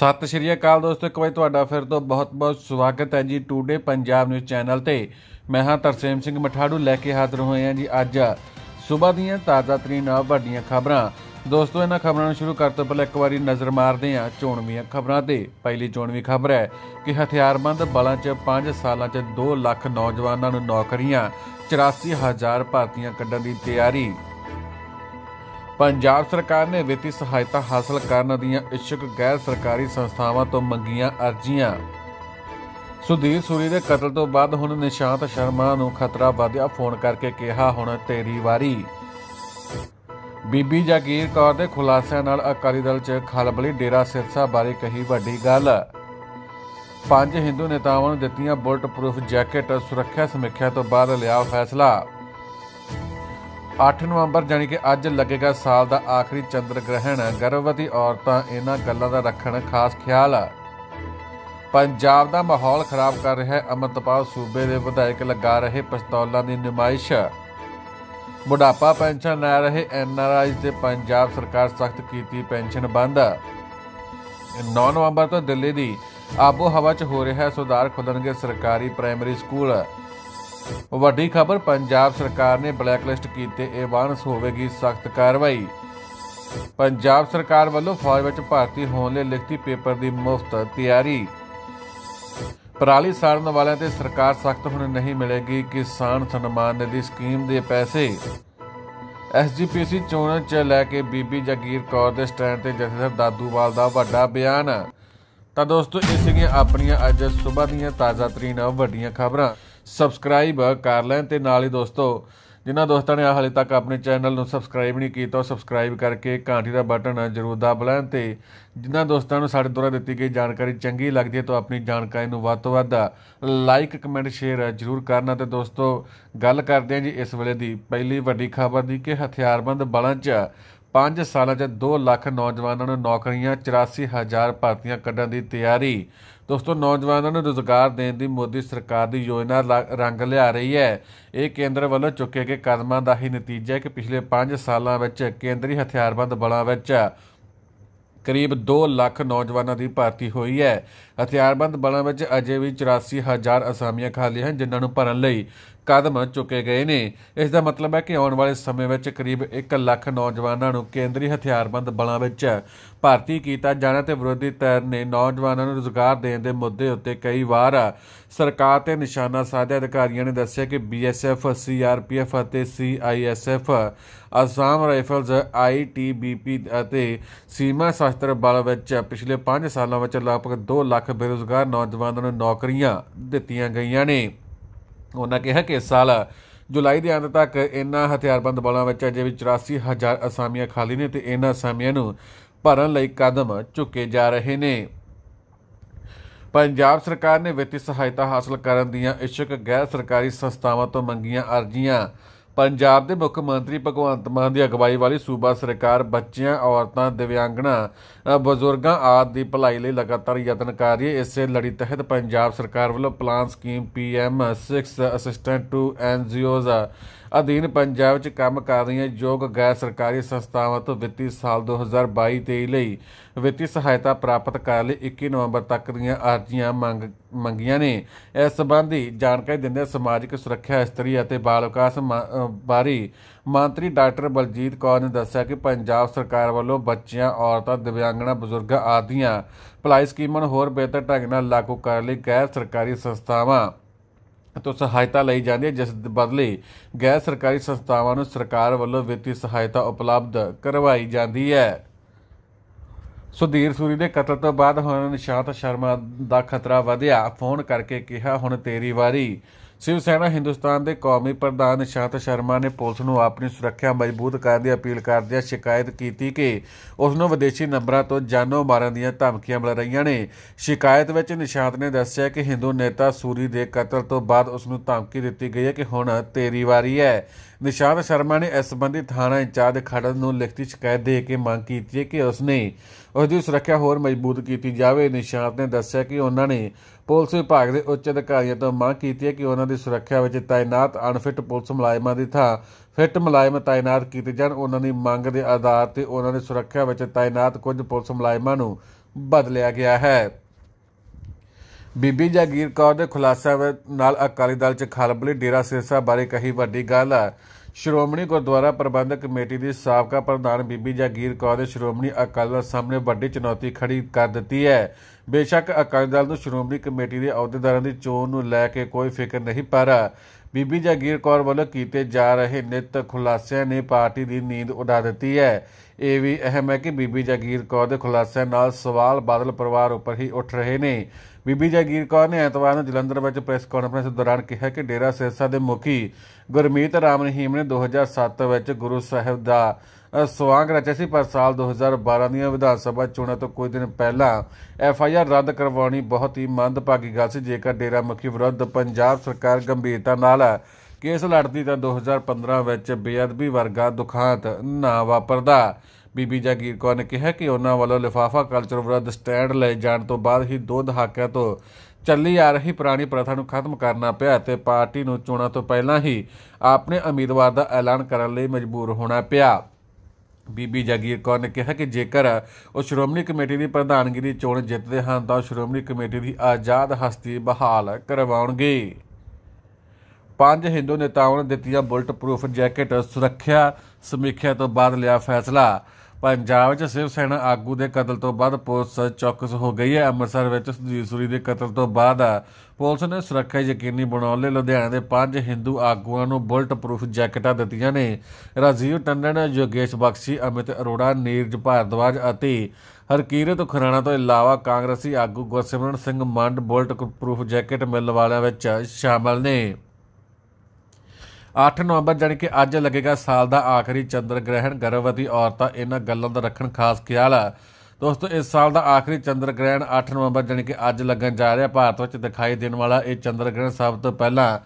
ਸਤਿ ਸ਼੍ਰੀ ਅਕਾਲ ਦੋਸਤੋ ਇੱਕ ਵਾਰ ਤੁਹਾਡਾ ਫਿਰ ਤੋਂ ਬਹੁਤ-ਬਹੁਤ ਸਵਾਗਤ ਹੈ ਜੀ ਟੂਡੇ ਪੰਜਾਬ ਨਿਊਜ਼ ਚੈਨਲ ਤੇ ਮੈਂ ਹਾਂ ਤਰਸੇਮ ਸਿੰਘ ਮਠਾੜੂ ਲੈ ਕੇ ਹਾਜ਼ਰ ਹੋਏ ਹਾਂ ਜੀ ਅੱਜ ਸਵੇਰ ਦੀਆਂ ਤਾਜ਼ਾ ਤਰੀਨ ਵੱਡੀਆਂ ਖਬਰਾਂ ਦੋਸਤੋ ਇਹਨਾਂ ਖਬਰਾਂ ਨੂੰ ਸ਼ੁਰੂ ਕਰਨ ਤੋਂ ਪਹਿਲਾਂ ਇੱਕ ਵਾਰੀ ਨਜ਼ਰ ਮਾਰਦੇ ਹਾਂ ਚੋਣਵੀਆਂ ਖਬਰਾਂ ਤੇ ਪਹਿਲੀ ਚੋਣਵੀ ਖਬਰ ਹੈ ਕਿ ਹਥਿਆਰਬੰਦ ਬਲਾਂ 'ਚ 5 ਸਾਲਾਂ 'ਚ 2 ਲੱਖ ਨੌਜਵਾਨਾਂ ਨੂੰ ਨੌਕਰੀਆਂ 84000 ਭਰਤੀਆਂ ਕੱਢਣ ਦੀ ਤਿਆਰੀ ਪੰਜਾਬ ਸਰਕਾਰ ਨੇ ਵਿੱਤੀ ਸਹਾਇਤਾ ਹਾਸਲ ਕਰਨ ਦੀਆਂ ਇਛੁਕ ਗੈਰ ਸਰਕਾਰੀ ਸੰਸਥਾਵਾਂ ਤੋਂ ਮੰਗੀਆਂ ਅਰਜ਼ੀਆਂ ਸੁਧੀਰ ਸੂਰੀ ਦੇ ਕਤਲ ਤੋਂ ਬਾਅਦ ਹੁਣ ਨਿਸ਼ਾਂਤ ਸ਼ਰਮਾ ਨੂੰ ਖਤਰਾ ਵਧਿਆ ਫੋਨ ਕਰਕੇ ਕਿਹਾ ਹੁਣ ਤੇਰੀ ਵਾਰੀ ਬੀਬੀ ਜਾਗੀਰ ਕੌਰ ਦੇ ਖੁਲਾਸਿਆਂ ਨਾਲ ਅਕਾਲੀ ਦਲ 'ਚ ਖਲਬਲੀ ਡੇਰਾ ਸਿਰਸਾ ਬਾਰੇ ਕਹੀ ਵੱਡੀ ਗੱਲ ਪੰਜ ਹਿੰਦੂ ਨੇਤਾਵਾਂ ਨੂੰ ਦਿੱਤੀਆਂ ਬੁਲਟ ਪ੍ਰੂਫ ਜੈਕਟ ਸੁਰੱਖਿਆ ਸਮੀਖਿਆ ਤੋਂ ਬਾਅਦ ਲਿਆ ਫੈਸਲਾ 8 ਨਵੰਬਰ ਜਾਨੀ ਕਿ ਅੱਜ ਲੱਗੇਗਾ ਸਾਲ ਦਾ ਆਖਰੀ ਚੰਦਰ ਗ੍ਰਹਿਣ ਗਰਭਵਤੀ ਔਰਤਾਂ ਇਹਨਾਂ ਗੱਲਾਂ ਦਾ ਰੱਖਣ ਖਾਸ ਖਿਆਲ ਆ ਪੰਜਾਬ ਦਾ ਮਾਹੌਲ ਖਰਾਬ ਕਰ ਰਿਹਾ ਹੈ ਅਮਰਤਪਾਲ ਸੂਬੇ ਦੇ ਵਿਧਾਇਕ ਲਗਾ ਰਹੇ ਪਿਸਤੌਲਾਂ ਦੀ ਨਿਮਾਇਸ਼ ਬੁਢਾਪਾ ਪੈਨਸ਼ਨ ਲੈ ਰਹੇ ਐਨਆਰਆਈ ਤੇ ਪੰਜਾਬ ਸਰਕਾਰ ਸਖਤ ਕੀਤੀ ਪੈਨਸ਼ਨ ਬੰਦ 9 ਨਵੰਬਰ ਤੋਂ ਦਿੱਲੀ ਦੀ ਆਬੋ ਹਵਾ 'ਚ ਹੋ ਰਿਹਾ ਹੈ ਸੁਧਾਰ ਖੁੱਲਣਗੇ ਸਰਕਾਰੀ ਪ੍ਰਾਇਮਰੀ ਸਕੂਲ ਵੱਡੀ ਖਬਰ ਪੰਜਾਬ ਸਰਕਾਰ ਨੇ ਬਲੈਕਲਿਸਟ ਕੀਤੇ ਏਵਾਨਸ ਹੋਵੇਗੀ ਸਖਤ ਕਾਰਵਾਈ ਪੰਜਾਬ ਸਰਕਾਰ ਵੱਲੋਂ ਫੌਜ ਵਿੱਚ ਭਰਤੀ ਹੋਣ ਲਈ ਲਿਖਤੀ ਪੇਪਰ ਦੀ ਮੁਫਤ ਤਿਆਰੀ ਪਰਾਲੀ ਸਾੜਨ ਵਾਲਿਆਂ ਤੇ ਸਰਕਾਰ ਸਖਤ ਹੁਣ ਨਹੀਂ ਮਿਲੇਗੀ ਕਿਸਾਨ ਸਨਮਾਨ ਨਿਧੀ ਸਕੀਮ ਦੇ ਪੈਸੇ ਐਸਜੀਪੀਸੀ ਚੋਣਾਂ 'ਚ ਲੈ ਕੇ ਬੀਬੀ ਜਗੀਰ ਕੌਰ ਦੇ ਸਟੈਂਡ ਤੇ ਜਥੇਦਾਰ ਦਾਦੂਵਾਲ ਦਾ ਵੱਡਾ ਬਿਆਨ ਤਾਂ ਦੋਸਤੋ ਇਸ ਸੀਗੀਆਂ ਆਪਣੀਆਂ ਅੱਜ ਸਵੇਰ ਦੀਆਂ ਤਾਜ਼ਾ ਤਰੀਨ ਵੱਡੀਆਂ ਖਬਰਾਂ ਸਬਸਕ੍ਰਾਈਬ ਕਰ ਲੈਣ ਤੇ ਨਾਲ ਹੀ ਦੋਸਤੋ ਜਿਨ੍ਹਾਂ ਦੋਸਤਾਂ ਨੇ ਹਾਲੇ ਤੱਕ ਆਪਣੇ ਚੈਨਲ ਨੂੰ ਸਬਸਕ੍ਰਾਈਬ ਨਹੀਂ ਕੀਤਾ ਉਹ ਸਬਸਕ੍ਰਾਈਬ ਕਰਕੇ ਘੰਟੀ ਦਾ ਬਟਨ ਜ਼ਰੂਰ ਦਬਾ ਲੈਣ ਤੇ ਜਿਨ੍ਹਾਂ ਦੋਸਤਾਂ ਨੂੰ ਸਾਡੇ ਦੁਆਰਾ ਦਿੱਤੀ ਗਈ ਜਾਣਕਾਰੀ ਚੰਗੀ ਲੱਗਦੀ ਹੈ ਤਾਂ ਆਪਣੀ ਜਾਣਕਾਰੀ ਨੂੰ ਵੱਧ ਤੋਂ ਵੱਧ ਲਾਈਕ ਕਮੈਂਟ ਸ਼ੇਅਰ ਜ਼ਰੂਰ ਕਰਨਾ ਤੇ ਦੋਸਤੋ ਗੱਲ ਕਰਦੇ ਹਾਂ ਜੀ ਇਸ ਵੇਲੇ ਦੀ ਪਹਿਲੀ ਵੱਡੀ ਖਬਰ ਦੀ ਕਿ ਹਥਿਆਰਬੰਦ ਬਲਾਂ 'ਚ 5 ਸਾਲਾਂ 'ਚ 2 ਲੱਖ ਨੌਜਵਾਨਾਂ ਨੂੰ ਨੌਕਰੀਆਂ 84000 ਭਰਤੀਆਂ ਕੱਢਣ ਦੀ ਤਿਆਰੀ ਦੋਸਤੋ ਨੌਜਵਾਨਾਂ ਨੂੰ ਰੋਜ਼ਗਾਰ ਦੇਣ ਦੀ ਮੋਦੀ ਸਰਕਾਰ ਦੀ ਯੋਜਨਾ ਰੰਗ ਲਿਆ ਰਹੀ ਹੈ ਇਹ ਕੇਂਦਰ ਵੱਲੋਂ ਚੁੱਕੇ ਗਏ ਕਦਮਾਂ ਦਾ ਹੀ ਨਤੀਜਾ ਹੈ ਕਿ ਪਿਛਲੇ 5 ਸਾਲਾਂ ਵਿੱਚ ਕੇਂਦਰੀ ਹਥਿਆਰਬੰਦ ਬਲਾਂ ਵਿੱਚ ਕਰੀਬ 2 ਲੱਖ ਨੌਜਵਾਨਾਂ ਦੀ ਭਰਤੀ ਹੋਈ ਹੈ ਹਥਿਆਰਬੰਦ ਬਲਾਂ ਵਿੱਚ ਅਜੇ ਵੀ 84000 ਅਸਾਮੀਆਂ ਖਾਲੀ ਹਨ ਜਿਨ੍ਹਾਂ ਨੂੰ ਭਰਨ ਲਈ ਕਦਮ ਚੁੱਕੇ ਗਏ ਨੇ ਇਸ ਦਾ ਮਤਲਬ ਹੈ ਕਿ ਆਉਣ ਵਾਲੇ ਸਮੇਂ ਵਿੱਚ ਕਰੀਬ 1 ਲੱਖ ਨੌਜਵਾਨਾਂ ਨੂੰ ਕੇਂਦਰੀ ਹਥਿਆਰਬੰਦ ਬਲਾਂ ਵਿੱਚ ਭਰਤੀ ਕੀਤਾ ਜਾਣਾ ਤੇ ਵਿਰੋਧੀ ਧਿਰ ਨੇ ਨੌਜਵਾਨਾਂ ਨੂੰ ਰੋਜ਼ਗਾਰ ਦੇਣ ਦੇ ਮੁੱਦੇ ਉੱਤੇ ਕਈ ਵਾਰ ਸਰਕਾਰ ਤੇ ਨਿਸ਼ਾਨਾ ਸਾਧੇ ਅਧਿਕਾਰੀਆਂ ਨੇ ਦੱਸਿਆ ਕਿ ਬੀਐਸਐਫ ਸੀਆਰਪੀਐਫ ਅਤੇ ਸੀਆਈਐਸਐਫ ਅਸਾਮ ਰਾਈਫਲਜ਼ ਆਈਟੀਬੀਪੀ ਅਤੇ ਸੀਮਾ ਸ਼ਸਤਰ ਬਲ ਵਿੱਚ ਪਿਛਲੇ 5 ਸਾਲਾਂ ਵਿੱਚ ਲਗਭਗ 2 ਲੱਖ ਬੇਰੋਜ਼ਗਾਰ ਨੌਜਵਾਨਾਂ ਨੂੰ ਨੌਕਰੀਆਂ ਦਿੱਤੀਆਂ ਗਈਆਂ ਨੇ ਉਹਨਾਂ ਕਿਹਾ ਕਿ ਇਸ ਸਾਲ ਜੁਲਾਈ ਦੇ ਅੰਤ ਤੱਕ ਇਨ੍ਹਾਂ ਹਥਿਆਰਬੰਦ ਬਲਾਂ ਵਿੱਚ ਅਜੇ ਵੀ 84000 ਅਸਾਮੀਆਂ ਖਾਲੀ ਨੇ ਤੇ ਇਨ੍ਹਾਂ ਅਸਾਮੀਆਂ ਨੂੰ ਭਰਨ ਲਈ ਕਦਮ ਚੁੱਕੇ ਜਾ ਰਹੇ ਨੇ ਪੰਜਾਬ ਸਰਕਾਰ ਨੇ ਵਿੱਤੀ ਸਹਾਇਤਾ ਹਾਸਲ ਕਰਨ ਦੀਆਂ ਇਸ਼ਕ ਗੈਰ ਸਰਕਾਰੀ ਸੰਸਥਾਵਾਂ ਤੋਂ ਮੰਗੀਆਂ ਅਰਜ਼ੀਆਂ ਪੰਜਾਬ ਦੇ ਮੁੱਖ ਮੰਤਰੀ ਭਗਵੰਤ ਮਾਨ ਦੀ ਅਗਵਾਈ ਵਾਲੀ ਸੂਬਾ ਸਰਕਾਰ ਬੱਚਿਆਂ ਔਰਤਾਂ ਦਿਵਿਆਂਗਣਾ ਬਜ਼ੁਰਗਾਂ ਆਦਿ ਦੀ ਭਲਾਈ ਲਈ ਲਗਾਤਾਰ ਯਤਨ ਕਰ ਰਹੀ ਹੈ ਇਸੇ ਲੜੀ ਤਹਿਤ ਪੰਜਾਬ ਸਰਕਾਰ ਵੱਲੋਂ plan scheme PM 6 assistant to NGOs ਅਧੀਨ ਪੰਜਾਬ 'ਚ ਕੰਮ ਕਰ ਰਹੀਆਂ ਯੋਗ ਗੈਰ ਸਰਕਾਰੀ ਸੰਸਥਾਵਾਂ ਤੋਂ ਵਿੱਤੀ ਸਾਲ 2022-23 ਲਈ ਵਿੱਤੀ ਸਹਾਇਤਾ ਪ੍ਰਾਪਤ ਕਰਨ ਲਈ 21 ਨਵੰਬਰ ਤੱਕ ਦੀਆਂ ਅਰਜ਼ੀਆਂ ਮੰਗ ਮੰਗੀਆਂ ਨੇ ਇਸ ਸੰਬੰਧੀ ਜਾਣਕਾਰੀ ਦਿੰਦੇ ਸਮਾਜਿਕ ਸੁਰੱਖਿਆ ਇਸਤਰੀ ਅਤੇ ਬਾਲ ਵਿਕਾਸ ਬਾਰੀ ਮੰਤਰੀ ਡਾਕਟਰ ਬਲਜੀਤ ਕੌਰ ਨੇ ਦੱਸਿਆ ਕਿ ਪੰਜਾਬ ਸਰਕਾਰ ਵੱਲੋਂ ਬੱਚਿਆਂ ਔਰਤਾਂ ਦਿਵਿਆਂਗਣਾ ਬਜ਼ੁਰਗਾਂ ਆਦੀਆਂ ਭਲਾਈ ਸਕੀਮਾਂ ਨੂੰ ਹੋਰ ਬਿਹਤਰ ਢੰਗ ਨਾਲ ਲਾਗੂ ਕਰਨ ਲਈ ਗੈਰ ਸਰਕਾਰੀ ਸੰਸਥਾਵਾਂ ਤੋਂ ਸਹਾਇਤਾ ਲਈ ਜਾਂਦੀ ਹੈ ਜਿਸ ਦੇ ਬਦਲੇ ਗੈਰ ਸਰਕਾਰੀ ਸੰਸਥਾਵਾਂ ਨੂੰ ਸਰਕਾਰ ਵੱਲੋਂ ਵਿੱਤੀ ਸਹਾਇਤਾ ਉਪਲਬਧ ਕਰਵਾਈ ਜਾਂਦੀ ਹੈ ਸੁਧੀਰ ਸੂਰੀ ਦੇ ਕਤਲ ਤੋਂ ਬਾਅਦ ਹੁਣ ਨਿਸ਼ਾਂਤ ਸ਼ਰਮਾ ਦਾ ਖਤਰਾ ਵਧਿਆ ਫੋਨ ਕਰਕੇ ਕਿਹਾ ਹੁਣ ਤੇਰੀ ਵਾਰੀ ਸ਼ਿਵ ਸੈਨਾ ਹਿੰਦੁਸਤਾਨ ਦੇ ਕੌਮੀ ਪ੍ਰਧਾਨ ਸ਼ਾਂਤ ਸ਼ਰਮਾ ਨੇ ਪੁਲਿਸ ਨੂੰ ਆਪਣੀ ਸੁਰੱਖਿਆ ਮਜ਼ਬੂਤ ਕਰਨ ਦੀ ਅਪੀਲ ਕਰਦਿਆਂ ਸ਼ਿਕਾਇਤ ਕੀਤੀ ਕਿ ਉਸ ਨੂੰ ਵਿਦੇਸ਼ੀ ਨੰਬਰਾਂ ਤੋਂ ਜਾਨੋਂ ਮਾਰਨ ਦੀਆਂ ਧਮਕੀਆਂ ਮਿਲ ਰਹੀਆਂ ਨੇ ਸ਼ਿਕਾਇਤ ਵਿੱਚ ਨਿਸ਼ਾਂਤ ਨੇ ਦੱਸਿਆ ਕਿ ਹਿੰਦੂ ਨੇਤਾ ਸੂਰੀ ਦੇ ਕਤਲ ਤੋਂ ਬਾਅਦ ਉਸ ਨੂੰ ਧਮਕੀ ਦਿੱਤੀ ਗਈ ਹੈ ਕਿ ਹੁਣ ਤੇਰੀ ਵਾਰੀ ਹੈ ਨਿਸ਼ਾਂਤ ਸ਼ਰਮਾ ਨੇ ਇਸ ਸੰਬੰਧੀ ਥਾਣਾ ਇੰਚਾਰਜ ਖੜਨ ਨੂੰ ਲਿਖਤੀ ਸ਼ਿਕਾਇਤ ਦੇ ਕੇ ਮੰਗ ਕੀਤੀ ਹੈ ਕਿ ਉਸ ਨੇ ਉਸ ਦੀ ਸੁਰੱਖਿਆ ਹੋਰ ਮਜ਼ਬੂਤ ਕੀਤੀ ਜਾਵੇ ਨਿਸ਼ਾਤ ਨੇ ਦੱਸਿਆ ਕਿ ਉਹਨਾਂ ਨੇ ਪੁਲਿਸ ਵਿਭਾਗ ਦੇ ਉੱਚ ਅਧਿਕਾਰੀਆਂ ਤੋਂ ਮੰਗ ਕੀਤੀ ਹੈ ਕਿ ਉਹਨਾਂ ਦੀ ਸੁਰੱਖਿਆ ਵਿੱਚ ਤਾਇਨਾਤ ਅਨਫਿਟ ਪੁਲਿਸ ਮੁਲਾਜ਼ਮਾਂ ਦੀ ਥਾਂ ਫਿੱਟ ਮੁਲਾਜ਼ਮ ਤਾਇਨਾਤ ਕੀਤੇ ਜਾਣ ਉਹਨਾਂ ਦੀ ਮੰਗ ਦੇ ਆਧਾਰ ਤੇ ਉਹਨਾਂ ਦੀ ਸੁਰੱਖਿਆ ਵਿੱਚ ਤਾਇਨਾਤ ਕੁਝ ਪੁਲਿਸ ਮੁਲਾਜ਼ਮਾਂ ਨੂੰ ਬਦਲਿਆ ਗਿਆ ਹੈ ਬੀਬੀ ਜਾਗੀਰ ਕੌਰ ਦੇ ਖੁਲਾਸਾ ਨਾਲ ਅਕਾਲੀ ਦਲ 'ਚ ਖਲਬਲੀ ਡੇਰਾ ਸਿਰਸਾ ਬਾਰੇ ਕਹੀ ਵੱਡੀ ਗੱਲ ਹੈ ਸ਼੍ਰੋਮਣੀ ਗੁਰਦੁਆਰਾ ਪ੍ਰਬੰਧਕ ਕਮੇਟੀ ਦੀ ਸਾਬਕਾ ਪ੍ਰਧਾਨ ਬੀਬੀ ਜਾਗੀਰ ਕੌਰ ਦੇ ਸ਼੍ਰੋਮਣੀ ਅਕਾਲੀ ਦਲ ਸਾਹਮਣੇ ਵੱਡੀ ਚੁਣੌਤੀ ਖੜੀ ਕਰ ਦਿੱਤੀ ਹੈ ਬੇਸ਼ੱਕ ਅਕਾਲੀ ਦਲ ਨੂੰ ਸ਼੍ਰੋਮਣੀ ਕਮੇਟੀ ਦੇ ਅਹੁਦੇਦਾਰਾਂ ਦੀ ਚੋਣ ਨੂੰ ਲੈ ਕੇ ਕੋਈ ਫਿਕਰ ਨਹੀਂ ਪਰ ਬੀਬੀ ਜਗੀਰ ਕੌਰ ਵੱਲੋਂ ਕੀਤੇ ਜਾ ਰਹੇ ਨਿਤ ਖੁਲਾਸਿਆਂ ਨੇ ਪਾਰਟੀ ਦੀ ਨੀਂਦ ਉਡਾ ਦਿੱਤੀ ਹੈ ਇਹ ਵੀ ਅਹਿਮ ਹੈ ਕਿ ਬੀਬੀ ਜਗੀਰ ਕੌਰ ਦੇ ਖੁਲਾਸਿਆਂ ਨਾਲ ਸਵਾਲ ਬਾਦਲ ਪਰਿਵਾਰ ਉੱਪਰ ਹੀ ਉੱਠ ਰਹੇ ਨੇ ਬੀਬੀ ਜਗੀਰ ਕੌਰ ਨੇ ਐਤਵਾਰ ਨੂੰ ਜਲੰਧਰ ਵਿੱਚ ਪ੍ਰੈਸ ਕਾਨਫਰੰਸ ਦੌਰਾਨ ਕਿਹਾ ਕਿ ਡੇਰਾ ਸਿਰਸਾ ਦੇ ਮੁਖੀ ਗੁਰਮੀਤ ਰਾਮ ਰਹੀਮ ਨੇ 2007 ਵਿੱਚ ਗੁਰੂ ਸਾਹਿਬ ਦਾ ਸਵਾਂਗ ਰਚਿਆ ਸੀ ਪਰ ਸਾਲ 2012 ਦੀਆਂ ਵਿਧਾਨ ਸਭਾ ਚੋਣਾਂ ਤੋਂ ਕੁਝ ਦਿਨ ਪਹਿਲਾਂ ਐਫ ਆਈ ਆਰ ਰੱਦ ਕਰਵਾਉਣੀ ਬਹੁਤ ਹੀ ਮੰਦਭਾਗੀ ਗੱਲ ਸੀ ਜੇਕਰ ਡੇਰਾ ਮੁਖੀ ਵਿਰੁੱਧ ਪੰਜਾਬ ਸਰਕਾਰ ਗੰਭੀਰਤਾ ਨਾਲ ਕੇਸ ਲੜਦੀ ਤਾਂ 2015 ਵਿੱਚ ਬੇਅਦਬੀ ਵਰਗਾ ਦੁਖਾਂਤ ਨਾ ਵਾਪਰਦਾ ਬੀਬੀ ਜਗੀਰ ਕੌਰ ਨੇ ਕਿਹਾ ਕਿ ਉਹਨਾਂ ਵੱਲੋਂ ਲਿਫਾਫਾ ਕਲਚਰ ਵਿਰੁੱਧ ਸਟੈਂਡ ਲੈ ਜਾਣ ਤੋਂ ਬਾਅਦ ਹੀ ਦੋ ਦਹਾਕਿਆਂ ਤੋਂ ਚੱਲੀ ਆ ਰਹੀ ਪੁਰਾਣੀ ਪ੍ਰਥਾ ਨੂੰ ਖਤਮ ਕਰਨਾ ਪਿਆ ਤੇ ਪਾਰਟੀ ਨੂੰ ਚੋਣਾਂ ਤੋਂ ਪਹਿਲਾਂ ਹੀ ਆਪਣੇ ਉਮੀਦਵਾਰ ਦਾ ਐਲਾਨ ਕਰਨ ਲਈ ਮਜਬੂਰ ਹੋਣਾ ਪਿਆ ਬੀਬੀ ਜਗੀਰ ਕੌਰ ਨੇ ਕਿਹਾ ਕਿ ਜੇਕਰ ਉਹ ਸ਼੍ਰੋਮਣੀ ਕਮੇਟੀ ਦੀ ਪ੍ਰਧਾਨਗੀ ਦੀ ਚੋਣ ਜਿੱਤਦੇ ਹਨ ਤਾਂ ਸ਼੍ਰੋਮਣੀ ਕਮੇਟੀ ਦੀ ਆਜ਼ਾਦ ਹਸਤੀ ਬਹਾਲ ਕਰਵਾਉਣਗੇ ਪੰਜ ਹਿੰਦੂ ਨੇਤਾਵਾਂ ਨੇ ਦਿੱਤੀਆਂ ਬੁਲਟ ਪ੍ਰੂਫ ਜੈਕਟ ਸੁਰੱਖਿਆ ਸਮੀਖਿਆ ਤੋਂ ਬਾਅਦ ਲਿਆ ਫੈਸਲਾ ਪੰਜਾਬ 'ਚ ਸਿਵ ਸੈਨਾ ਆਗੂ ਦੇ ਕਤਲ ਤੋਂ ਬਾਅਦ ਪੁਲਿਸ ਚੌਕਸ ਹੋ ਗਈ ਹੈ ਅੰਮ੍ਰਿਤਸਰ ਵਿੱਚ ਸੁਜੀਤ ਸੂਰੀ ਦੇ ਕਤਲ ਤੋਂ ਬਾਅਦ ਪੁਲਿਸ ਨੇ ਸੁਰੱਖਿਆ ਯਕੀਨੀ ਬਣਾਉਣ ਲਈ ਲੁਧਿਆਣੇ ਦੇ ਪੰਜ ਹਿੰਦੂ ਆਗੂਆਂ ਨੂੰ ਬੁਲਟ ਪ੍ਰੂਫ ਜੈਕਟਾਂ ਦਿੱਤੀਆਂ ਨੇ ਰਾਜੀਵ ਟੰਡਨ ਯੋਗੇਸ਼ ਬਖਸ਼ੀ ਅਮਿਤ ਅਰੋੜਾ ਨੀਰਜ ਭਾਰਦਵਾਜ ਅਤੇ ਹਰਕੀਰਤ ਖਰਾਣਾ ਤੋਂ ਇਲਾਵਾ ਕਾਂਗਰਸੀ ਆਗੂ Gursimran Singh Mand bulletproof jacket ਮਿਲਣ ਵਾਲਿਆਂ ਵਿੱਚ ਸ਼ਾਮਲ ਨੇ 8 ਨਵੰਬਰ ਜਾਨੀ ਕਿ ਅੱਜ ਲੱਗੇਗਾ ਸਾਲ ਦਾ ਆਖਰੀ ਚੰਦਰ ਗ੍ਰਹਿਣ ਗਰਭਵਤੀ ਔਰਤਾਂ ਇਹਨਾਂ ਗੱਲਾਂ ਦਾ ਰੱਖਣ ਖਾਸ ਖਿਆਲ ਆ ਦੋਸਤੋ ਇਸ ਸਾਲ ਦਾ ਆਖਰੀ ਚੰਦਰ ਗ੍ਰਹਿਣ 8 ਨਵੰਬਰ ਜਾਨੀ ਕਿ ਅੱਜ ਲੱਗਣ ਜਾ ਰਿਹਾ ਭਾਰਤ ਵਿੱਚ ਦਿਖਾਈ ਦੇਣ ਵਾਲਾ ਇਹ ਚੰਦਰ ਗ੍ਰਹਿਣ ਸਭ ਤੋਂ ਪਹਿਲਾਂ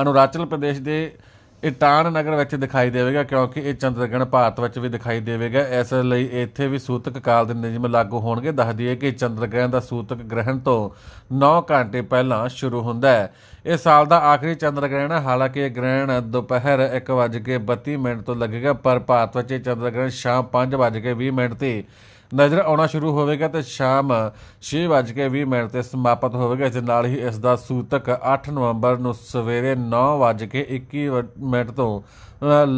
ਅਨੁਰਾਚਲ ਪ੍ਰਦੇਸ਼ ਦੇ ਇਹ ਨਗਰ ਵਿੱਚ ਦਿਖਾਈ ਦੇਵੇਗਾ ਕਿਉਂਕਿ ਇਹ ਚੰਦਰਗਣ ਭਾਰਤ ਵਿੱਚ ਵੀ ਦਿਖਾਈ ਦੇਵੇਗਾ ਇਸ ਲਈ ਇੱਥੇ ਵੀ ਸੂਤਕ ਕਾਲ ਦੇ ਨਿਯਮ ਲਾਗੂ ਹੋਣਗੇ ਦੱਸ ਦਈਏ ਕਿ ਚੰਦਰਗ੍ਰਹਿਣ ਦਾ ਸੂਤਕ ਗ੍ਰਹਿਣ ਤੋਂ 9 ਘੰਟੇ ਪਹਿਲਾਂ ਸ਼ੁਰੂ ਹੁੰਦਾ ਹੈ ਇਹ ਸਾਲ ਦਾ ਆਖਰੀ ਚੰਦਰਗ੍ਰਹਿਣ ਹੈ ਹਾਲਾਂਕਿ ਇਹ ਗ੍ਰਹਿਣ ਦੁਪਹਿਰ 1:32 ਮਿੰਟ ਤੋਂ ਲੱਗੇਗਾ ਪਰ ਭਾਰਤ ਵਿੱਚ ਇਹ ਚੰਦਰਗ੍ਰਹਿਣ ਸ਼ਾਮ 5:20 ਮਿੰਟ ਤੇ ਨਜ਼ਰ ਆਉਣਾ ਸ਼ੁਰੂ ਹੋਵੇਗਾ ਤੇ ਸ਼ਾਮ 6:20 ਮਿੰਟ ਤੇ ਸਮਾਪਤ ਹੋਵੇਗਾ ਇਸ ਨਾਲ ਹੀ ਇਸ ਦਾ ਸੂਤਕ 8 ਨਵੰਬਰ ਨੂੰ ਸਵੇਰੇ 9:21 ਮਿੰਟ ਤੋਂ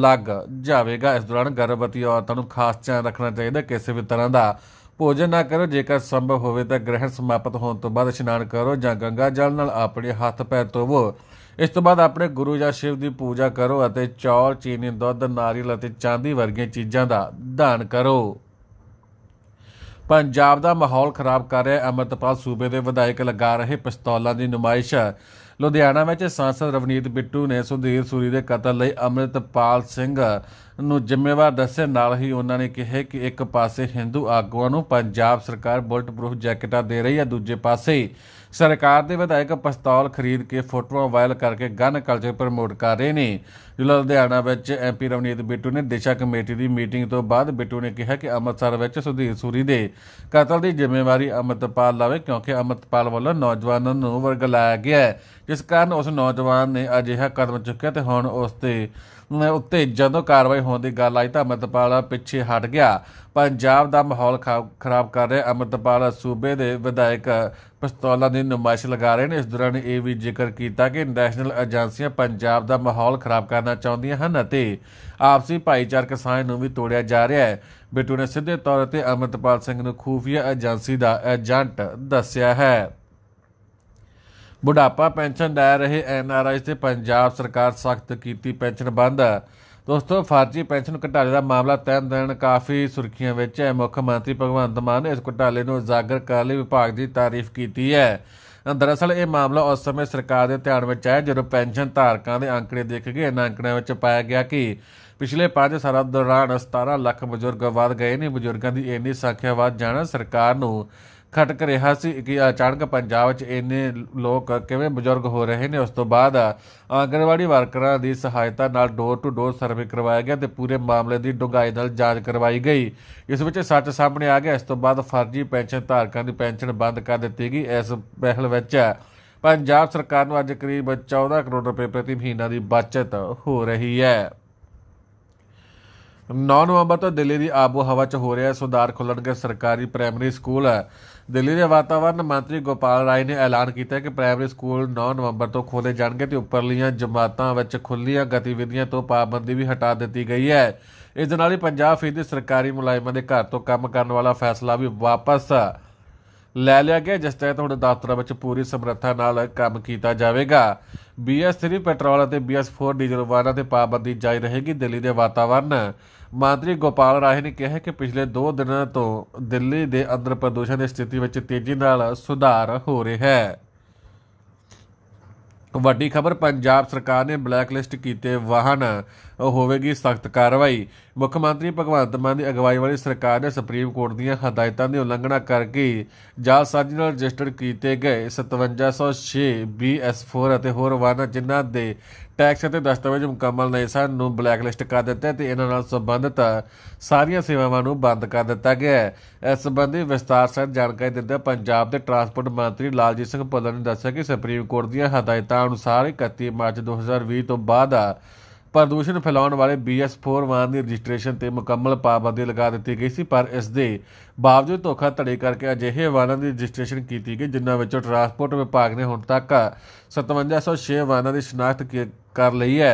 ਲੱਗ ਜਾਵੇਗਾ ਇਸ ਦੌਰਾਨ ਗਰਭਵਤੀ ਔਰਤਾਂ ਨੂੰ ਖਾਸ ਧਿਆਨ ਰੱਖਣਾ ਚਾਹੀਦਾ ਕਿਸੇ ਵੀ ਤਰ੍ਹਾਂ ਦਾ ਭੋਜਨ ਨਾ ਕਰੋ ਜੇਕਰ ਸੰਭਵ ਹੋਵੇ ਤਾਂ ਗ੍ਰਹਿਣ ਸਮਾਪਤ ਹੋਣ ਤੋਂ ਬਾਅਦ ਇਸ਼ਨਾਨ ਕਰੋ ਜਾਂ ਗੰਗਾ ਜਲ ਨਾਲ ਆਪਣੇ ਹੱਥ ਪੈਰ ਧੋਵੋ ਇਸ ਤੋਂ ਬਾਅਦ ਆਪਣੇ ਗੁਰੂ ਜਾਂ ਸ਼ਿਵ ਦੀ ਪੂਜਾ ਕਰੋ ਅਤੇ ਚੌਲ ਚੀਨੀ ਦੁੱਧ ਨਾਰੀਅਲ ਅਤੇ ਚਾਂਦੀ ਵਰਗੀਆਂ ਚੀਜ਼ਾਂ ਦਾ ਦਾਨ ਕਰੋ ਪੰਜਾਬ ਦਾ ਮਾਹੌਲ ਖਰਾਬ ਕਰ ਰਿਹਾ ਅਮਰਤਪਾਲ ਸੂਬੇ ਦੇ ਵਿਧਾਇਕ ਲਗਾ ਰਹੇ ਪਿਸਤੌਲਾਂ ਦੀ ਨੁਮਾਇਸ਼ ਲੁਧਿਆਣਾ ਵਿੱਚ ਸਾਂਸਦ ਰਵਨੀਤ ਬਿੱਟੂ ਨੇ ਸੁਧੀਰ ਸੂਰੀ ਦੇ ਕਤਲ ਲਈ ਅਮਰਤਪਾਲ ਸਿੰਘ ਨੂੰ ਜ਼ਿੰਮੇਵਾਰ ਦੱਸੇ ਨਾਲ ਹੀ ਉਹਨਾਂ ਨੇ ਕਿਹਾ ਕਿ ਇੱਕ ਪਾਸੇ ਹਿੰਦੂ ਆਗੂਆਂ ਨੂੰ ਪੰਜਾਬ ਸਰਕਾਰ ਬੁਲਟ ਪ੍ਰੂਫ ਜੈਕਟਾਂ ਦੇ ਰਹੀ ਹੈ ਦੂਜੇ ਪਾਸੇ ਸਰਕਾਰ ਦੇ ਵਿਧਾਇਕ ਪਸਤੌਲ ਖਰੀਦ ਕੇ ਫੋਟੋਆਂ ਵਾਇਰਲ ਕਰਕੇ ਗਨ ਕਲਚਰ ਪ੍ਰਮੋਟ ਕਰ ਰਹੇ ਨੇ ਜ਼ਿਲ੍ਹਾ ਲੁਧਿਆਣਾ ਵਿੱਚ ਐਮਪੀ ਰਵਨੀਤ ਬਿੱਟੂ ਨੇ ਦਿਸ਼ਾ ਕਮੇਟੀ ਦੀ ਮੀਟਿੰਗ ਤੋਂ ਬਾਅਦ ਬਿੱਟੂ ਨੇ ਕਿਹਾ ਕਿ ਅੰਮ੍ਰਿਤਸਰ ਵਿੱਚ ਸੁਧੀਰ ਸੂਰੀ ਦੇ ਕਤਲ ਦੀ ਜ਼ਿੰਮੇਵਾਰੀ ਅੰਮ੍ਰਿਤਪਾਲ ਲਾਵੇ ਕਿਉਂਕਿ ਅੰਮ੍ਰਿਤਪਾਲ ਵੱਲੋਂ ਨੌਜਵਾਨਾਂ ਨੂੰ ਵਰਗ ਲਾਇਆ ਗਿਆ ਜਿਸ ਕਾਰਨ ਉਸ ਨੌਜਵਾਨ ਨੇ ਅਜਿਹਾ ਕਦਮ ਚੁੱਕਿਆ ਤੇ ਹੁਣ ਉਸ ਤੇ ਉੱਤੇ ਜਦੋਂ ਕਾਰਵਾਈ ਹੋਣ ਦੀ ਗੱਲ ਆਈ ਤਾਂ ਅਮਰਤਪਾਲ ਪਿੱਛੇ ਹਟ ਗਿਆ ਪੰਜਾਬ ਦਾ ਮਾਹੌਲ ਖਰਾਬ ਕਰ ਰਿਹਾ ਅਮਰਤਪਾਲ ਸੂਬੇ ਦੇ ਵਿਧਾਇਕ ਪਿਸਤੌਲਾਂ ਦੀ ਨਮਾਇਸ਼ ਲਗਾ ਰਹੇ ਨੇ ਇਸ ਦੌਰਾਨ ਇਹ ਵੀ ਜ਼ਿਕਰ ਕੀਤਾ ਕਿ ਨੈਸ਼ਨਲ ਏਜੰਸੀਆਂ ਪੰਜਾਬ ਦਾ ਮਾਹੌਲ ਖਰਾਬ ਕਰਨਾ ਚਾਹੁੰਦੀਆਂ ਹਨ ਅਤੇ ਆਪਸੀ ਭਾਈਚਾਰਕ ਸਾਂਝ ਨੂੰ ਵੀ ਤੋੜਿਆ ਜਾ ਰਿਹਾ ਹੈ ਬਿੱਟੂ ਨੇ ਸਿੱਧੇ ਤੌਰ ਤੇ ਅਮਰਤਪਾਲ ਸਿੰਘ ਨੂੰ ਖੂਫੀਆ ਏਜੰਸੀ ਦਾ ਏਜੰਟ ਦੱਸਿਆ ਹੈ ਬੁਢਾਪਾ ਪੈਨਸ਼ਨ ਲੈ ਰਹੇ ਐਨ ਆਰ ਆਈ ਤੇ ਪੰਜਾਬ ਸਰਕਾਰ ਸਖਤ ਕੀਤੀ ਪੈਨਸ਼ਨ ਬੰਦ ਦੋਸਤੋ ਫਰਜ਼ੀ ਪੈਨਸ਼ਨ ਘਟਾਲੇ ਦਾ ਮਾਮਲਾ ਤੈਨ ਦੇਣ ਕਾਫੀ ਸੁਰਖੀਆਂ ਵਿੱਚ ਹੈ ਮੁੱਖ ਮੰਤਰੀ ਭਗਵੰਤ ਮਾਨ ਨੇ ਇਸ ਘਟਾਲੇ ਨੂੰ ਜ਼ਾਗਰ ਕਰਨ ਲਈ ਵਿਭਾਗ ਦੀ ਤਾਰੀਫ ਕੀਤੀ ਹੈ ਦਰਅਸਲ ਇਹ ਮਾਮਲਾ ਉਸ ਸਮੇਂ ਸਰਕਾਰ ਦੇ ਧਿਆਨ ਵਿੱਚ ਆਇਆ ਜਦੋਂ ਪੈਨਸ਼ਨ ਧਾਰਕਾਂ ਦੇ ਅੰਕੜੇ ਦੇਖੇ ਗਏ ਇਹਨਾਂ ਅੰਕੜਿਆਂ ਵਿੱਚ ਪਾਇਆ ਗਿਆ ਕਿ ਪਿਛਲੇ 5 ਸਾਲਾਂ ਦੌਰਾਨ 17 ਲੱਖ ਬਜ਼ੁਰਗ ਵਧ ਗਏ ਨੇ ਬਜ਼ੁਰਗਾਂ ਦੀ ਇੰਨੀ ਸੰਖਿਆ ਵਧ ਜਾਣਾ ਸਰਕਾਰ ਨੂੰ ਖਟਕ ਰਿਹਾ ਸੀ ਕਿ ਅਚਾਨਕ ਪੰਜਾਬ 'ਚ ਇੰਨੇ ਲੋਕ ਕਿਵੇਂ ਬਜ਼ੁਰਗ ਹੋ ਰਹੇ ਨੇ ਉਸ ਤੋਂ ਬਾਅਦ ਆਂਗਨਵਾੜੀ ਵਰਕਰਾਂ ਦੀ ਸਹਾਇਤਾ ਨਾਲ ਡੋਰ ਟੂ ਡੋਰ ਸਰਵੇ ਕਰਵਾਇਆ ਗਿਆ ਤੇ ਪੂਰੇ ਮਾਮਲੇ ਦੀ ਡੁੰਗਾਈ ਨਾਲ ਜਾਂਚ ਕਰਵਾਈ ਗਈ ਇਸ ਵਿੱਚ ਸੱਚ ਸਾਹਮਣੇ ਆ ਗਿਆ ਇਸ ਤੋਂ ਬਾਅਦ ਫਰਜ਼ੀ ਪੈਨਸ਼ਨ ਧਾਰਕਾਂ ਦੀ ਪੈਨਸ਼ਨ ਬੰਦ ਕਰ ਦਿੱਤੀ ਗਈ ਇਸ ਪਹਿਲ ਵਿੱਚ ਪੰਜਾਬ ਸਰਕਾਰ ਨੂੰ ਅੱਜ ਕਰੀਬ 14 ਕਰੋੜ ਰੁਪਏ ਪ੍ਰਤੀ ਮਹੀਨਾ ਦੀ ਬਚਤ ਹੋ ਰਹੀ ਹੈ 9 ਨਵੰਬਰ ਤੋਂ ਦਿੱਲੀ ਦੀ ਆਬੋ ਹਵਾ 'ਚ ਹੋ ਰਿਹਾ ਸੁਧਾਰ ਖੁੱਲਣਗੇ ਸਰਕਾਰੀ ਪ੍ਰਾਇਮਰੀ ਸਕੂਲ ਦਿੱਲੀ ਦੇ ਵਾਤਾਵਰਣ ਮੰਤਰੀ ਗੋਪਾਲ ਰਾਏ ਨੇ ਐਲਾਨ ਕੀਤਾ ਕਿ ਪ੍ਰਾਇਮਰੀ ਸਕੂਲ 9 ਨਵੰਬਰ ਤੋਂ ਖੋਲੇ ਜਾਣਗੇ ਤੇ ਉੱਪਰਲੀਆਂ ਜਮਾਤਾਂ ਵਿੱਚ ਖੁੱਲੀਆਂ ਗਤੀਵਿਧੀਆਂ ਤੋਂ ਪਾਬੰਦੀ ਵੀ ਹਟਾ ਦਿੱਤੀ ਗਈ ਹੈ ਇਸ ਦੇ ਨਾਲ ਹੀ 50% ਸਰਕਾਰੀ ਮੁਲਾਜ਼ਮਾਂ ਦੇ ਘਰ ਤੋਂ ਕੰਮ ਕਰਨ ਵਾਲਾ ਫੈਸਲਾ ਵੀ ਵਾਪਸ ਲੈ ਲਿਆ ਗਿਆ ਜਿਸ ਤਹਿਤ ਹੁਣ ਦਫ਼ਤਰਾਂ ਵਿੱਚ ਪੂਰੀ ਸਮਰੱਥਾ ਨਾਲ ਕੰਮ ਕੀਤਾ ਜਾਵੇਗਾ BS3 ਪੈਟਰੋਲ ਅਤੇ BS4 ਡੀਜ਼ਲ ਵਾਹਨਾਂ ਤੇ ਪਾਬੰਦੀ ਜਾਰੀ ਰਹੇਗੀ ਦਿੱਲੀ ਦੇ ਵਾਤਾਵਰਣ ਮੰਤਰੀ ਗੋਪਾਲ ਰਾਏ ਨੇ ਕਿਹਾ ਕਿ ਪਿਛਲੇ 2 ਦਿਨਾਂ ਤੋਂ ਦਿੱਲੀ ਦੇ ਅੰਦਰ ਪ੍ਰਦੂਸ਼ਣ ਦੀ ਸਥਿਤੀ ਵਿੱਚ ਤੇਜ਼ੀ ਨਾਲ ਸੁਧਾਰ ਹੋ ਰਿਹਾ ਹੈ ਵੱਡੀ ਖਬਰ ਪੰਜਾਬ ਸਰਕਾਰ ਨੇ ਬਲੈਕਲਿਸਟ ਕੀਤੇ ਵਾਹਨ ਹੋਵੇਗੀ ਸਖਤ ਕਾਰਵਾਈ ਮੁੱਖ ਮੰਤਰੀ ਭਗਵੰਤ ਮਾਨ ਦੀ ਅਗਵਾਈ ਵਾਲੀ ਸਰਕਾਰ ਨੇ ਸੁਪਰੀਮ ਕੋਰਟ ਦੀਆਂ ਹਦਾਇਤਾਂ ਦੀ ਉਲੰਘਣਾ ਕਰਕੇ ਜਾਲਸਾਜ਼ੀ ਨਾਲ ਰਜਿਸਟਰ ਕੀਤੇ ਗਏ 5706 BS4 ਅਤੇ ਹੋਰ ਵਾਹਨਾਂ ਜਿਨ੍ਹਾਂ ਦੇ ਟੈਕਸ ਅਤੇ ਦਸਤਾਵੇਜ਼ ਮੁਕੰਮਲ ਨਹੀਂ ਸਨ ਨੂੰ ਬਲੈਕਲਿਸਟ ਕਰ ਦਿੱਤਾ ਤੇ ਇਹਨਾਂ ਨਾਲ ਸੰਬੰਧਿਤ ਸਾਰੀਆਂ ਸੇਵਾਵਾਂ ਨੂੰ ਬੰਦ ਕਰ ਦਿੱਤਾ ਗਿਆ ਹੈ ਇਸ ਸੰਬੰਧੀ ਵਿਸਤਾਰ ਸਹਿਤ ਜਾਣਕਾਰੀ ਦਿੰਦੇ ਪੰਜਾਬ ਦੇ ਟਰਾਂਸਪੋਰਟ ਮੰਤਰੀ ਲਾਲਜੀਤ ਸਿੰਘ ਪੱਲਨ ਨੇ ਦੱਸਿਆ ਕਿ ਸੁਪਰੀਮ ਕੋਰਟ ਦੀਆਂ ਹਦਾਇਤਾਂ ਅਨੁਸਾਰ 31 ਮਾਰਚ 2020 ਤੋਂ ਬਾਅਦ ਪ੍ਰਦੂਸ਼ਣ ਫੈਲਾਉਣ ਵਾਲੇ BS4 ਵਾਹਨ ਦੀ ਰਜਿਸਟ੍ਰੇਸ਼ਨ ਤੇ ਮੁਕੰਮਲ ਪਾਬੰਦੀ ਲਗਾ ਦਿੱਤੀ ਗਈ ਸੀ ਪਰ ਇਸ ਦੇ ਬਾਵਜੂਦ ਧੋਖਾ ਧੜੇ ਕਰਕੇ ਅਜਿਹੇ ਵਾਹਨਾਂ ਦੀ ਰਜਿਸਟ੍ਰੇਸ਼ਨ ਕੀਤੀ ਗਈ ਜਿਨ੍ਹਾਂ ਵਿੱਚੋਂ ਟਰਾਂਸਪੋਰਟ ਵਿਭਾਗ ਨੇ ਹੁਣ ਤੱਕ 5706 ਵਾਹਨਾਂ ਦੀ ਸ਼ਨਾਖਤ ਕਰ ਲਈ ਹੈ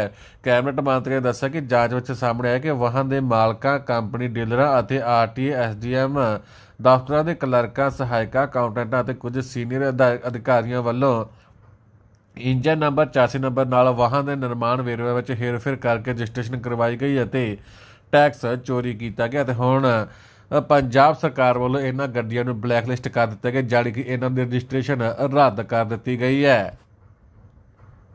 ਕੈਬਨਿਟ ਮੰਤਰੀ ਨੇ ਦੱਸਿਆ ਕਿ ਜਾਂਚ ਵਿੱਚ ਸਾਹਮਣੇ ਆਇਆ ਕਿ ਵਾਹਨ ਦੇ ਮਾਲਕਾਂ ਕੰਪਨੀ ਡੀਲਰਾਂ ਅਤੇ ਆਰਟੀਏ ਐਸਡੀਐਮ ਦਫ਼ਤਰਾਂ ਦੇ ਕਲਰਕਾਂ ਸਹਾਇਕਾਂ ਅਕਾਊਂਟੈਂਟਾਂ ਅਤੇ ਕੁਝ ਸੀਨੀਅਰ ਅਧਿਕਾਰੀਆਂ ਵੱਲੋਂ ਇੰਜਨ ਨੰਬਰ 84 ਨੰਬਰ ਨਾਲ ਵਾਹਨ ਦੇ ਨਿਰਮਾਣ ਵੇਰਵੇ ਵਿੱਚ ਹੇਰਫੇਰ ਕਰਕੇ ਰਜਿਸਟ੍ਰੇਸ਼ਨ ਕਰਵਾਈ ਗਈ ਅਤੇ ਟੈਕਸ ਚੋਰੀ ਕੀਤਾ ਗਿਆ ਤੇ ਹੁਣ ਪੰਜਾਬ ਸਰਕਾਰ ਵੱਲੋਂ ਇਹਨਾਂ ਗੱਡੀਆਂ ਨੂੰ ਬਲੈਕ ਲਿਸਟ ਕਰ ਦਿੱਤਾ ਗਿਆ ਜਾਨੀ ਕਿ ਇਹਨਾਂ ਦੀ ਰਜਿਸਟ੍ਰੇਸ਼ਨ ਰੱਦ ਕਰ ਦਿੱਤੀ ਗਈ ਹੈ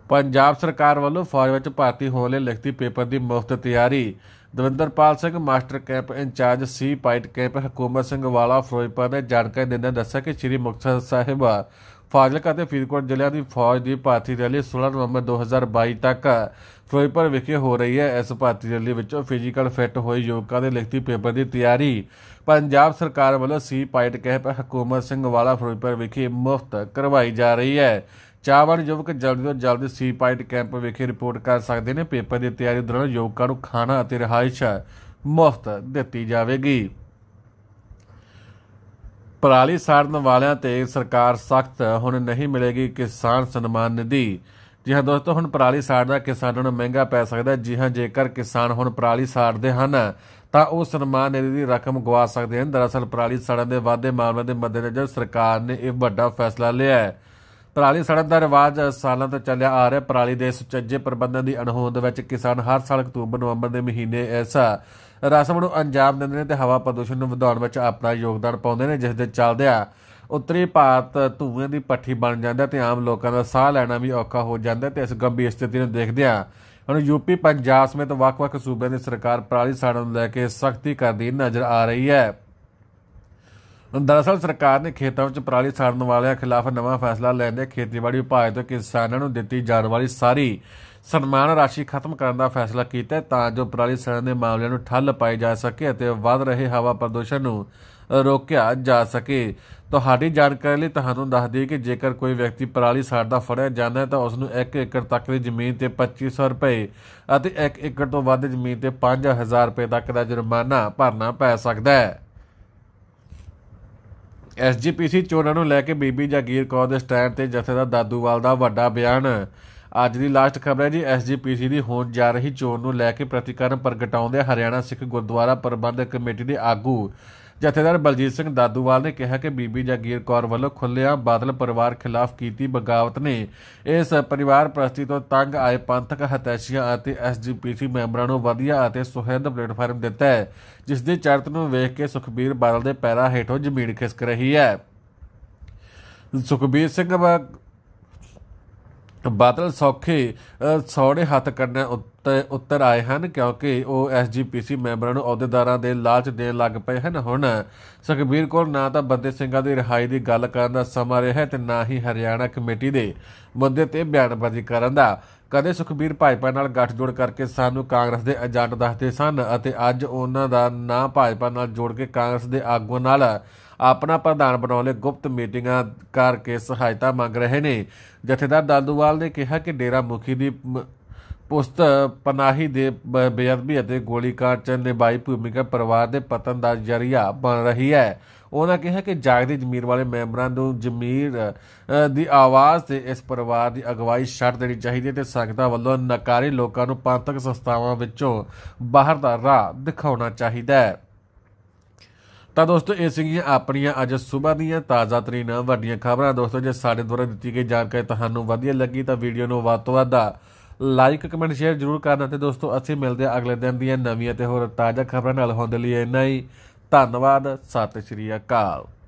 ਪੰਜਾਬ ਸਰਕਾਰ ਵੱਲੋਂ ਫੌਜ ਵਿੱਚ ਭਰਤੀ ਹੋਣ ਲਈ ਲਿਖਤੀ ਪੇਪਰ ਦੀ ਮੁਫਤ ਤਿਆਰੀ Davinderpal Singh master camp incharge ਸੀ ਪਾਈਟ ਕੈਂਪ ਹਕੂਮਤ ਸਿੰਘ ਵਾਲਾ ਫਰੋਜ਼ਪੁਰ ਦੇ ਜਾਣਕਾਰੀ ਦਿੰਦੇ ਦੱਸਿਆ ਕਿ ਸ੍ਰੀ ਮੁਕਤਸਰ ਸਾਹਿਬ ਫਾਜ਼ਿਲਕਾ ਅਤੇ ਫਰੀਦਕੋਟ ਜ਼ਿਲ੍ਹਿਆਂ ਦੀ ਫੌਜ ਦੀ ਭਰਤੀ ਰੈਲੀ 16 ਨਵੰਬਰ 2022 ਤੱਕ ਫਰੋਈਪਰ ਵਿਖੇ ਹੋ ਰਹੀ ਹੈ ਇਸ ਭਰਤੀ ਰੈਲੀ ਵਿੱਚੋਂ ਫਿਜ਼ੀਕਲ ਫਿੱਟ ਹੋਏ ਯੁਵਕਾਂ ਦੇ ਲਿਖਤੀ ਪੇਪਰ ਦੀ ਤਿਆਰੀ ਪੰਜਾਬ ਸਰਕਾਰ ਵੱਲੋਂ ਸੀ ਪਾਇਟ ਕਹਿਪ ਹਕੂਮਤ ਸਿੰਘ ਵਾਲਾ ਫਰੋਈਪਰ ਵਿਖੇ ਮੁਫਤ ਕਰਵਾਈ ਜਾ ਰਹੀ ਹੈ ਚਾਹਵਾਨ ਯੁਵਕ ਜਲਦੀ ਤੋਂ ਜਲਦੀ ਸੀ ਪਾਇਟ ਕੈਂਪ ਵਿਖੇ ਰਿਪੋਰਟ ਕਰ ਸਕਦੇ ਨੇ ਪੇਪਰ ਦੀ ਤਿਆਰੀ ਦੌਰਾਨ ਯੁਵਕਾਂ ਨੂੰ ਖਾਣਾ ਅਤੇ ਰਹਾਇਸ਼ ਮੁਫਤ ਦਿੱਤੀ ਜਾਵੇਗੀ ਪਰਾਲੀ ਸਾੜਨ ਵਾਲਿਆਂ ਤੇ ਸਰਕਾਰ ਸਖਤ ਹੁਣ ਨਹੀਂ ਮਿਲੇਗੀ ਕਿਸਾਨ ਸਨਮਾਨ ਨਿਧੀ ਜੀ ਹਾਂ ਦੋਸਤੋ ਹੁਣ ਪਰਾਲੀ ਸਾੜਦਾ ਕਿਸਾਨਾਂ ਨੂੰ ਮਹਿੰਗਾ ਪੈ ਸਕਦਾ ਜੀ ਹਾਂ ਜੇਕਰ ਕਿਸਾਨ ਹੁਣ ਪਰਾਲੀ ਸਾੜਦੇ ਹਨ ਤਾਂ ਉਹ ਸਨਮਾਨ ਨਿਧੀ ਦੀ ਰਕਮ ਗਵਾ ਸਕਦੇ ਹਨ ਦਰਅਸਲ ਪਰਾਲੀ ਸੜਨ ਦੇ ਵਾਅਦੇ ਮਾਮਲੇ ਦੇ ਮੱਦੇਨਜ਼ਰ ਸਰਕਾਰ ਨੇ ਇਹ ਵੱਡਾ ਫੈਸਲਾ ਲਿਆ ਹੈ ਪਰਾਲੀ ਸੜਨ ਦਾ ਰਿਵਾਜ ਸਾਲਾਂ ਤੋਂ ਚੱਲਿਆ ਆ ਰਿਹਾ ਪਰਾਲੀ ਦੇ ਸੁਚੱਜੇ ਪ੍ਰਬੰਧਨ ਦੀ ਅਣਹੋਂਦ ਵਿੱਚ ਕਿਸਾਨ ਹਰ ਸਾਲ ਅਕਤੂਬਰ ਨਵੰਬਰ ਦੇ ਮਹੀਨੇ ਐਸਾ ਰਸਮ ਨੂੰ ਅੰਜਾਮ ਦਿੰਦੇ ਨੇ ਤੇ ਹਵਾ ਪ੍ਰਦੂਸ਼ਣ ਨੂੰ ਵਧਾਉਣ ਵਿੱਚ ਆਪਣਾ ਯੋਗਦਾਨ ਪਾਉਂਦੇ ਨੇ ਜਿਸ ਦੇ ਆ ਉੱਤਰੀ ਭਾਰਤ ਧੂਏ ਦੀ ਪੱਠੀ ਬਣ ਜਾਂਦਾ ਤੇ ਆਮ ਲੋਕਾਂ ਦਾ ਸਾਹ ਲੈਣਾ ਵੀ ਔਖਾ ਹੋ ਜਾਂਦਾ ਤੇ ਇਸ ਗੰਭੀਰ ਸਥਿਤੀ ਨੂੰ ਦੇਖਦਿਆਂ ਹੁਣ ਯੂਪੀ ਪੰਜਾਬ ਸਮੇਤ ਵੱਖ-ਵੱਖ ਸੂਬਿਆਂ ਦੀ ਸਰਕਾਰ ਪਰਾਲੀ ਸਾੜਨ ਨੂੰ ਲੈ ਕੇ ਸਖਤੀ ਕਰਦੀ ਨਜ਼ਰ ਆ ਰਹੀ ਹੈ ਦਰਅਸਲ ਸਰਕਾਰ ਨੇ ਖੇਤਾਂ ਵਿੱਚ ਪਰਾਲੀ ਸਾੜਨ ਵਾਲਿਆਂ ਖਿਲਾਫ ਨਵਾਂ ਫੈਸਲਾ ਲੈਂਦੇ ਖੇਤੀਬਾੜੀ ਵਿਭਾਗ ਤੋਂ ਕਿਸਾਨਾਂ ਨੂੰ ਦਿੱਤੀ ਜਾਣ ਵਾਲੀ ਸਾਰੀ ਸਨਮਾਨ ਰਾਸ਼ੀ ਖਤਮ ਕਰਨ ਦਾ ਫੈਸਲਾ ਕੀਤਾ ਤਾਂ ਜੋ ਪ੍ਰਾਲੀ ਸੜਨ ਦੇ ਮਾਮਲਿਆਂ ਨੂੰ ਠੱਲ ਪਾਈ ਜਾ ਸਕੇ ਅਤੇ ਵੱਧ ਰਹੇ ਹਵਾ ਪ੍ਰਦੂਸ਼ਣ ਨੂੰ ਰੋਕਿਆ ਜਾ ਸਕੇ ਤੁਹਾਡੀ ਜਾਣਕਾਰੀ ਲਈ ਤੁਹਾਨੂੰ ਦੱਸ ਦਈਏ ਕਿ ਜੇਕਰ ਕੋਈ ਵਿਅਕਤੀ ਸਾੜ ਸਾੜਦਾ ਫੜਿਆ ਜਾਂਦਾ ਹੈ ਤਾਂ ਉਸ ਨੂੰ 1 ਏਕੜ ਤੱਕ ਦੀ ਜ਼ਮੀਨ ਤੇ 2500 ਰੁਪਏ ਅਤੇ 1 ਏਕੜ ਤੋਂ ਵੱਧ ਜ਼ਮੀਨ ਤੇ 5000 ਰੁਪਏ ਤੱਕ ਦਾ ਜੁਰਮਾਨਾ ਭਰਨਾ ਪੈ ਸਕਦਾ ਹੈ ਐਸਜੀਪੀਸੀ ਚੋਣਾਂ ਨੂੰ ਲੈ ਕੇ ਬੀਬੀ ਜਾਗੀਰ ਕੌਰ ਦੇ ਸਟੈਂਡ ਤੇ ਜਥੇਦਾਰ ਦਾਦੂਵਾਲ ਦਾ ਵੱਡਾ ਬਿਆਨ ਅੱਜ ਦੀ ਲਾਸਟ ਖਬਰ ਹੈ ਜੀ ਐਸਜੀਪੀਸੀ ਦੀ ਹੋਣ ਜਾ ਰਹੀ ਚੋਣ ਨੂੰ ਲੈ ਕੇ ਪ੍ਰਤੀਕਰਮ ਪ੍ਰਗਟਾਉਂਦੇ ਹਰਿਆਣਾ ਸਿੱਖ ਗੁਰਦੁਆਰਾ ਪ੍ਰਬੰਧਕ ਕਮੇਟੀ ਦੇ ਆਗੂ ਜਥੇਦਾਰ ਬਲਜੀਤ ਸਿੰਘ ਦਾਦੂਵਾਲ ਨੇ ਕਿਹਾ ਕਿ ਬੀਬੀ ਜਗੀਰ ਕੌਰ ਵੱਲੋਂ ਖੁੱਲਿਆ ਬਾਦਲ ਪਰਿਵਾਰ ਖਿਲਾਫ ਕੀਤੀ ਬਗਾਵਤ ਨੇ ਇਸ ਪਰਿਵਾਰ ਪ੍ਰਸਤੀ ਤੋਂ ਤੰਗ ਆਏ ਪੰਥਕ ਹਤੈਸ਼ੀਆਂ ਅਤੇ ਐਸਜੀਪੀਸੀ ਮੈਂਬਰਾਂ ਨੂੰ ਵਧੀਆ ਅਤੇ ਸੁਹਿਰਦ ਪਲੇਟਫਾਰਮ ਦਿੱਤਾ ਹੈ ਜਿਸ ਦੇ ਚਰਤ ਨੂੰ ਵੇਖ ਕੇ ਸੁਖਬੀਰ ਬਾਦਲ ਦੇ ਪੈਰਾਂ ਹੇਠੋਂ ਜ਼ਮੀਨ ਖਿਸਕ ਰਹੀ ਹੈ ਸੁਖਬੀਰ ਸਿੰਘ ਬਾਦਲ ਸੌਖੇ ਸੌੜੇ ਹੱਥ ਕਰਨ ਉੱਤੇ ਉੱਤਰ ਆਏ ਹਨ ਕਿਉਂਕਿ ਉਹ ਐਸਜੀਪੀਸੀ ਮੈਂਬਰਾਂ ਨੂੰ ਅਹੁਦੇਦਾਰਾਂ ਦੇ ਲਾਲਚ ਦੇਣ ਲੱਗ ਪਏ ਹਨ ਹੁਣ ਸੁਖਬੀਰ ਕੋਲ ਨਾ ਤਾਂ ਬੰਦੇ ਸਿੰਘਾਂ ਦੀ ਰਿਹਾਈ ਦੀ ਗੱਲ ਕਰਨ ਦਾ ਸਮਾਂ ਰਿਹਾ ਤੇ ਨਾ ਹੀ ਹਰਿਆਣਾ ਕਮੇਟੀ ਦੇ ਮੁੱਦੇ ਤੇ ਬਿਆਨਬਾਜ਼ੀ ਕਰਨ ਦਾ ਕਦੇ ਸੁਖਬੀਰ ਭਾਜਪਾ ਨਾਲ ਗੱਠਜੋੜ ਕਰਕੇ ਸਾਨੂੰ ਕਾਂਗਰਸ ਦੇ ਏਜੰਟ ਦੱਸਦੇ ਸਨ ਅਤੇ ਅੱਜ ਉਹਨਾਂ ਦਾ ਨਾਂ ਭਾਜਪਾ ਨਾਲ ਜੋੜ ਕੇ ਕਾਂਗਰਸ ਦੇ ਆਗੂ ਨਾਲ ਆਪਣਾ ਪ੍ਰਧਾਨ ਬਣਾਉਣ ਲਈ ਗੁਪਤ ਮੀਟਿੰਗਾਂ ਕਰਕੇ ਸਹਾਇਤਾ ਮੰਗ ਰਹੇ ਨੇ ਜਥੇਦਾਰ ਦਾਦੂਵਾਲ ਨੇ ਕਿਹਾ ਕਿ ਡੇਰਾ ਮੁਖੀ ਦੀ ਪੁਸਤ ਪਨਾਹੀ ਦੇ ਬੇਅਦਬੀ ਅਤੇ ਗੋਲੀਕਾਰ ਦੇ ਬਾਈ ਭੂਮਿਕਾ ਪਰਿਵਾਰ ਦੇ ਪਤਨ ਦਾ ਜਰੀਆ ਬਣ ਰਹੀ ਹੈ ਉਹਨਾਂ ਕਿਹਾ ਕਿ ਜਾਗਦੀ ਜ਼ਮੀਰ ਵਾਲੇ ਮੈਂਬਰਾਂ ਨੂੰ ਜ਼ਮੀਰ ਦੀ ਆਵਾਜ਼ ਤੇ ਇਸ ਪਰਿਵਾਰ ਦੀ ਅਗਵਾਈ ਛੱਡ ਦੇਣੀ ਚਾਹੀਦੀ ਹੈ ਤੇ ਸੰਗਤਾਂ ਵੱਲੋਂ ਨਕਾਰੇ ਲੋਕਾਂ ਨੂੰ ਪੰਥਕ ਸੰਸਥਾਵਾਂ ਵਿੱਚੋਂ ਬਾਹਰ ਦਾ ਰਾਹ ਦਿਖਾਉਣਾ ਚਾਹੀਦਾ ਹੈ ਤਾਂ ਦੋਸਤੋ ਇਹ ਸੀਗੀਆਂ ਆਪਣੀਆਂ ਅੱਜ ਸਵੇਰ ਦੀਆਂ ਤਾਜ਼ਾ ਤਰੀਨ ਵੱਡੀਆਂ ਖਬਰਾਂ ਦੋਸਤੋ ਜੇ ਸਾਡੇ ਦੁਆਰਾ ਦਿੱਤੀ ਗਈ ਜਾਣਕਾਰੀ ਤੁਹਾਨੂੰ ਵਧੀਆ ਲੱਗੀ ਤਾਂ ਵੀਡੀਓ ਨੂੰ ਵੱਧ ਤੋਂ ਵੱਧ ਲਾਈਕ ਕਮੈਂਟ ਸ਼ੇਅਰ ਜ਼ਰੂਰ ਕਰਨਾ ਤੇ ਦੋਸਤੋ ਅਸੀਂ ਮਿਲਦੇ ਆ ਅਗਲੇ ਦਿਨ ਦੀਆਂ ਨਵੀਆਂ ਤੇ ਹੋਰ ਤਾਜ਼ਾ ਖਬਰਾਂ ਨਾਲ ਹੋਣ ਦੇ ਲਈ ਇੰਨਾ ਹੀ ਧੰਨਵਾਦ ਸਤਿ ਸ਼੍ਰੀ ਅਕਾਲ